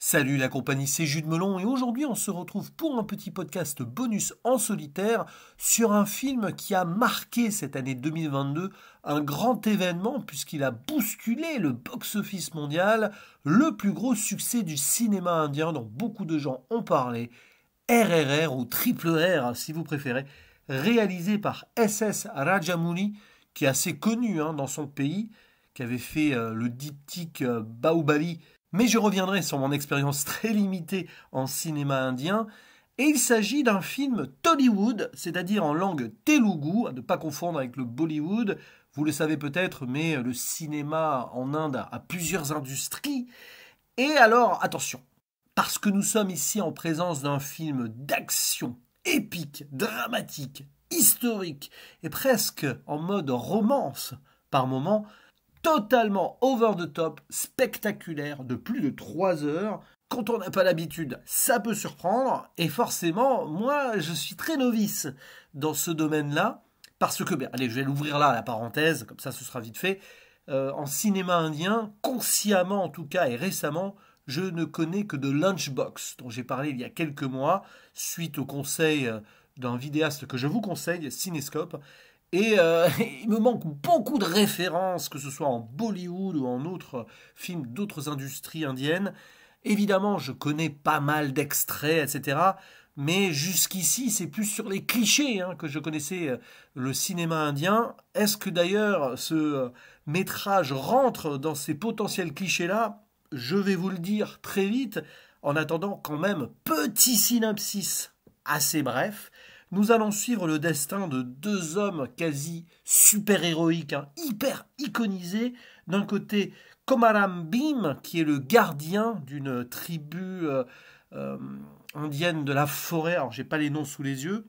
Salut la compagnie, c'est Jude Melon et aujourd'hui on se retrouve pour un petit podcast bonus en solitaire sur un film qui a marqué cette année 2022 un grand événement puisqu'il a bousculé le box-office mondial, le plus gros succès du cinéma indien dont beaucoup de gens ont parlé, RRR ou Triple R si vous préférez, réalisé par SS Rajamouli qui est assez connu hein, dans son pays, qui avait fait euh, le diptyque euh, mais je reviendrai sur mon expérience très limitée en cinéma indien. Et il s'agit d'un film Tollywood, c'est-à-dire en langue telugu, à ne pas confondre avec le Bollywood. Vous le savez peut-être, mais le cinéma en Inde a plusieurs industries. Et alors, attention, parce que nous sommes ici en présence d'un film d'action épique, dramatique, historique et presque en mode romance par moments, totalement over the top, spectaculaire, de plus de 3 heures. Quand on n'a pas l'habitude, ça peut surprendre. Et forcément, moi, je suis très novice dans ce domaine-là. Parce que, ben, allez, je vais l'ouvrir là, la parenthèse, comme ça ce sera vite fait. Euh, en cinéma indien, consciemment en tout cas et récemment, je ne connais que de Lunchbox, dont j'ai parlé il y a quelques mois, suite au conseil euh, d'un vidéaste que je vous conseille, Cinescope. Et euh, il me manque beaucoup de références, que ce soit en Bollywood ou en autres films d'autres industries indiennes. Évidemment, je connais pas mal d'extraits, etc. Mais jusqu'ici, c'est plus sur les clichés hein, que je connaissais euh, le cinéma indien. Est-ce que d'ailleurs ce euh, métrage rentre dans ces potentiels clichés-là Je vais vous le dire très vite. En attendant, quand même, petit synopsis assez bref nous allons suivre le destin de deux hommes quasi super-héroïques, hein, hyper iconisés. D'un côté, Komaram Bim, qui est le gardien d'une tribu euh, euh, indienne de la forêt, alors j'ai pas les noms sous les yeux,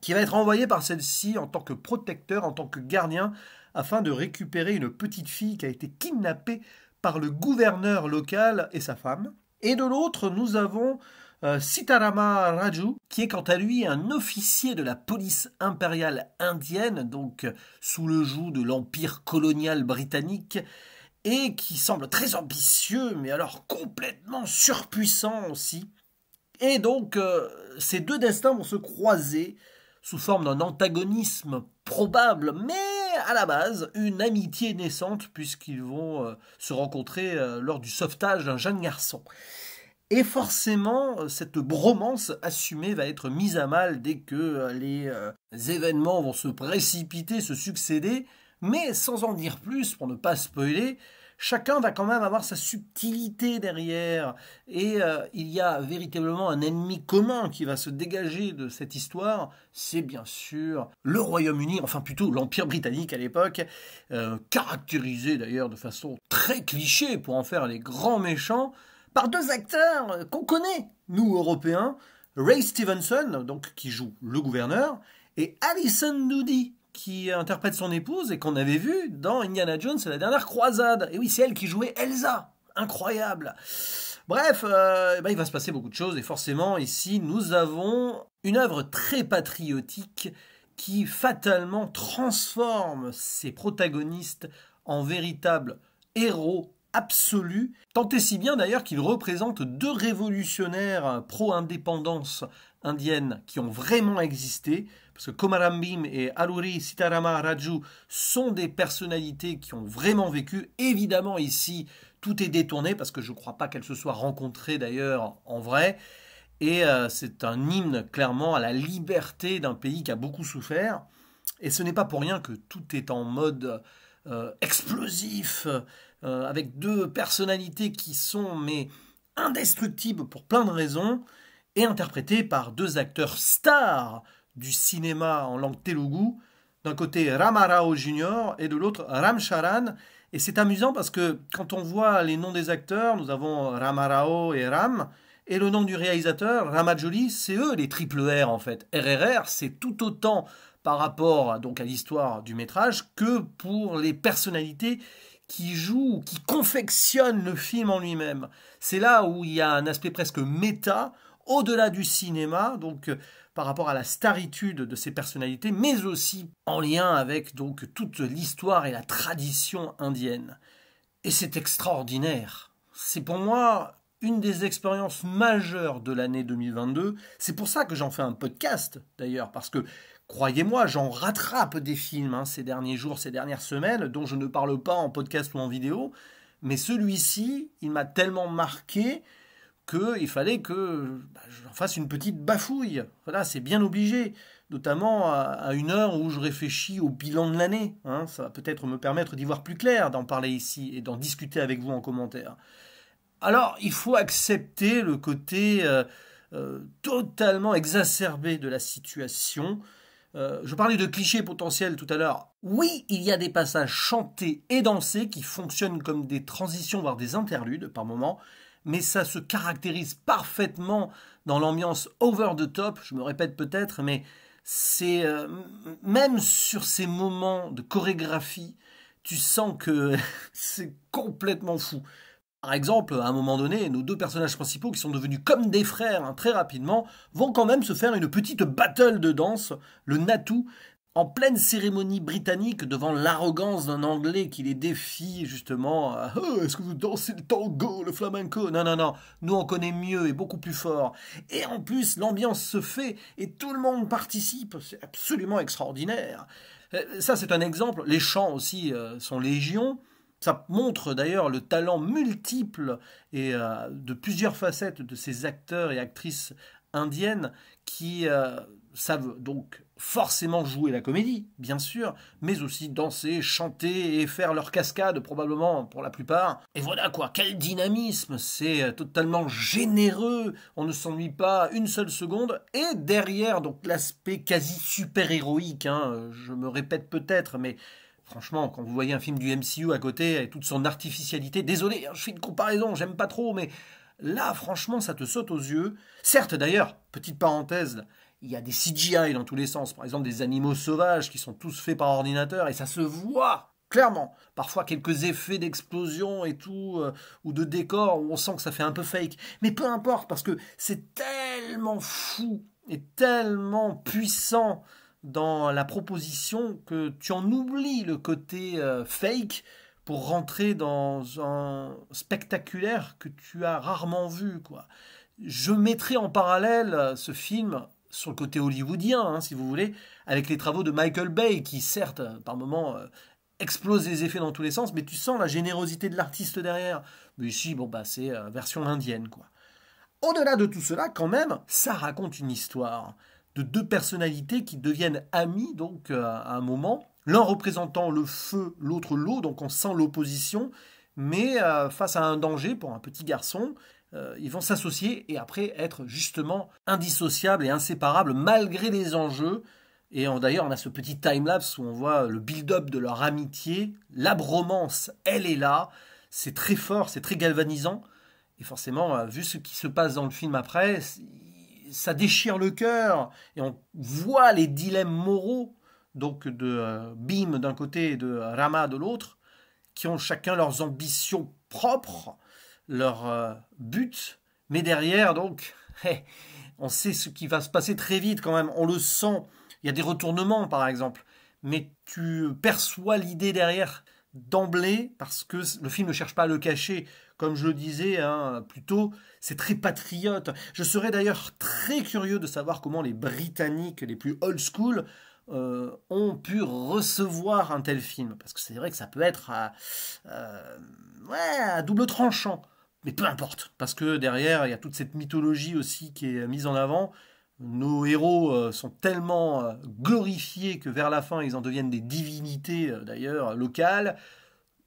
qui va être envoyé par celle-ci en tant que protecteur, en tant que gardien, afin de récupérer une petite fille qui a été kidnappée par le gouverneur local et sa femme. Et de l'autre, nous avons euh, Sitarama Raju, qui est quant à lui un officier de la police impériale indienne, donc sous le joug de l'empire colonial britannique, et qui semble très ambitieux, mais alors complètement surpuissant aussi. Et donc, euh, ces deux destins vont se croiser sous forme d'un antagonisme probable, mais à la base, une amitié naissante, puisqu'ils vont euh, se rencontrer lors du sauvetage d'un jeune garçon. Et forcément, cette bromance assumée va être mise à mal dès que euh, les euh, événements vont se précipiter, se succéder. Mais sans en dire plus, pour ne pas spoiler, chacun va quand même avoir sa subtilité derrière. Et euh, il y a véritablement un ennemi commun qui va se dégager de cette histoire, c'est bien sûr le Royaume-Uni, enfin plutôt l'Empire britannique à l'époque, caractérisé d'ailleurs de façon très cliché pour en faire les grands méchants, par deux acteurs euh, qu'on connaît, nous Européens, Ray Stevenson, donc qui joue le gouverneur, et Alison Doody, qui interprète son épouse et qu'on avait vu dans Indiana Jones et la dernière croisade. Et oui, c'est elle qui jouait Elsa. Incroyable. Bref, euh, eh ben, il va se passer beaucoup de choses et forcément ici nous avons une œuvre très patriotique qui fatalement transforme ses protagonistes en véritables héros absolu, tant et si bien d'ailleurs qu'il représente deux révolutionnaires pro-indépendance indienne qui ont vraiment existé, parce que Komarambim et Aluri Sitarama Raju sont des personnalités qui ont vraiment vécu. Évidemment ici, tout est détourné, parce que je ne crois pas qu'elles se soient rencontrées d'ailleurs en vrai. Et euh, c'est un hymne clairement à la liberté d'un pays qui a beaucoup souffert. Et ce n'est pas pour rien que tout est en mode euh, explosif, euh, avec deux personnalités qui sont mais indestructibles pour plein de raisons, et interprétées par deux acteurs stars du cinéma en langue telugu, d'un côté Ramarao Junior et de l'autre Ram Charan. Et c'est amusant parce que quand on voit les noms des acteurs, nous avons Ramarao et Ram, et le nom du réalisateur, Ramajoli, c'est eux les triple R en fait. RRR, c'est tout autant par rapport donc à l'histoire du métrage que pour les personnalités qui joue, qui confectionne le film en lui-même. C'est là où il y a un aspect presque méta, au-delà du cinéma, donc euh, par rapport à la staritude de ses personnalités, mais aussi en lien avec donc toute l'histoire et la tradition indienne. Et c'est extraordinaire. C'est pour moi une des expériences majeures de l'année 2022. C'est pour ça que j'en fais un podcast, d'ailleurs, parce que Croyez-moi, j'en rattrape des films hein, ces derniers jours, ces dernières semaines, dont je ne parle pas en podcast ou en vidéo, mais celui-ci, il m'a tellement marqué qu'il fallait que bah, j'en fasse une petite bafouille. Voilà, c'est bien obligé, notamment à, une heure où je réfléchis au bilan de l'année. Hein. ça va peut-être me permettre d'y voir plus clair, d'en parler ici et d'en discuter avec vous en commentaire. Alors, il faut accepter le côté euh, euh, totalement exacerbé de la situation euh, je parlais de clichés potentiels tout à l'heure. Oui, il y a des passages chantés et dansés qui fonctionnent comme des transitions, voire des interludes par moments, mais ça se caractérise parfaitement dans l'ambiance over the top, je me répète peut-être, mais c'est euh, même sur ces moments de chorégraphie, tu sens que c'est complètement fou. Par exemple, à un moment donné, nos deux personnages principaux, qui sont devenus comme des frères hein, très rapidement, vont quand même se faire une petite battle de danse, le Natou, en pleine cérémonie britannique devant l'arrogance d'un Anglais qui les défie justement oh, Est-ce que vous dansez le tango, le flamenco ?⁇ Non, non, non, nous on connaît mieux et beaucoup plus fort. Et en plus, l'ambiance se fait et tout le monde participe, c'est absolument extraordinaire. Euh, ça, c'est un exemple. Les chants aussi euh, sont légions. Ça montre d'ailleurs le talent multiple et euh, de plusieurs facettes de ces acteurs et actrices indiennes qui euh, savent donc forcément jouer la comédie, bien sûr, mais aussi danser, chanter et faire leur cascade probablement pour la plupart. Et voilà quoi, quel dynamisme, c'est euh, totalement généreux, on ne s'ennuie pas une seule seconde, et derrière donc l'aspect quasi super-héroïque, hein, je me répète peut-être, mais Franchement, quand vous voyez un film du MCU à côté, et toute son artificialité, désolé, hein, je fais une comparaison, j'aime pas trop, mais là, franchement, ça te saute aux yeux. Certes, d'ailleurs, petite parenthèse, il y a des CGI dans tous les sens, par exemple des animaux sauvages qui sont tous faits par ordinateur, et ça se voit clairement. Parfois quelques effets d'explosion et tout, euh, ou de décor où on sent que ça fait un peu fake. Mais peu importe, parce que c'est tellement fou et tellement puissant dans la proposition que tu en oublies le côté euh, fake pour rentrer dans un spectaculaire que tu as rarement vu. Quoi. Je mettrai en parallèle euh, ce film sur le côté hollywoodien, hein, si vous voulez, avec les travaux de Michael Bay, qui certes, euh, par moments, explose les effets dans tous les sens, mais tu sens la générosité de l'artiste derrière. Mais ici, bon, bah, c'est version indienne, quoi. Au-delà de tout cela, quand même, ça raconte une histoire de deux personnalités qui deviennent amies donc euh, à un moment, l'un représentant le feu, l'autre l'eau, donc on sent l'opposition, mais euh, face à un danger pour un petit garçon, euh, ils vont s'associer et après être justement indissociables et inséparables malgré les enjeux. Et d'ailleurs, on a ce petit time-lapse où on voit le build-up de leur amitié, la bromance, elle est là, c'est très fort, c'est très galvanisant. Et forcément, vu ce qui se passe dans le film après, ça déchire le cœur et on voit les dilemmes moraux donc de euh, Bim d'un côté et de Rama de l'autre, qui ont chacun leurs ambitions propres, leurs euh, buts, mais derrière donc, eh, on sait ce qui va se passer très vite quand même, on le sent, il y a des retournements par exemple, mais tu perçois l'idée derrière d'emblée, parce que le film ne cherche pas à le cacher, comme je le disais hein, plus tôt, c'est très patriote. Je serais d'ailleurs très curieux de savoir comment les Britanniques les plus old school euh, ont pu recevoir un tel film. Parce que c'est vrai que ça peut être à, euh, à double tranchant. Mais peu importe, parce que derrière, il y a toute cette mythologie aussi qui est mise en avant. Nos héros euh, sont tellement glorifiés que vers la fin, ils en deviennent des divinités, d'ailleurs, locales.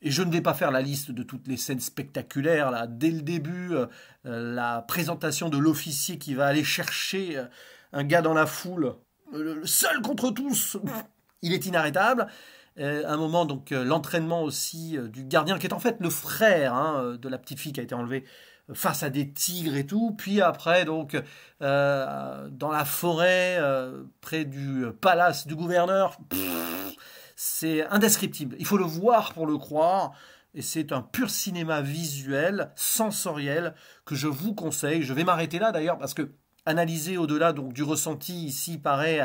Et je ne vais pas faire la liste de toutes les scènes spectaculaires. Là. Dès le début, euh, euh, la présentation de l'officier qui va aller chercher euh, un gars dans la foule, le seul contre tous, il est inarrêtable. un moment, donc l'entraînement aussi du gardien, qui est en fait le frère hein, de la petite fille qui a été enlevée face à des tigres et tout. Puis après, donc, dans la forêt, près du palace du gouverneur, c'est indescriptible. Il faut le voir pour le croire. Et c'est un pur cinéma visuel, sensoriel, que je vous conseille. Je vais m'arrêter là d'ailleurs parce que analyser au-delà donc du ressenti ici paraît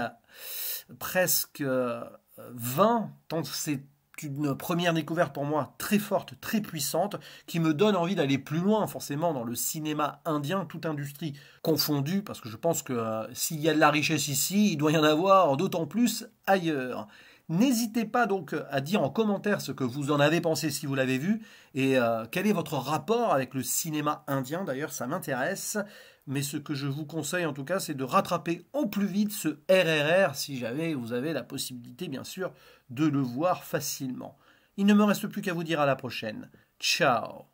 presque euh, vain, tant c'est une première découverte pour moi très forte, très puissante, qui me donne envie d'aller plus loin, forcément, dans le cinéma indien, toute industrie confondue, parce que je pense que euh, s'il y a de la richesse ici, il doit y en avoir d'autant plus ailleurs. N'hésitez pas donc euh, à dire en commentaire ce que vous en avez pensé si vous l'avez vu et euh, quel est votre rapport avec le cinéma indien. D'ailleurs, ça m'intéresse. Mais ce que je vous conseille en tout cas, c'est de rattraper au plus vite ce RRR si jamais vous avez la possibilité, bien sûr, de le voir facilement. Il ne me reste plus qu'à vous dire à la prochaine. Ciao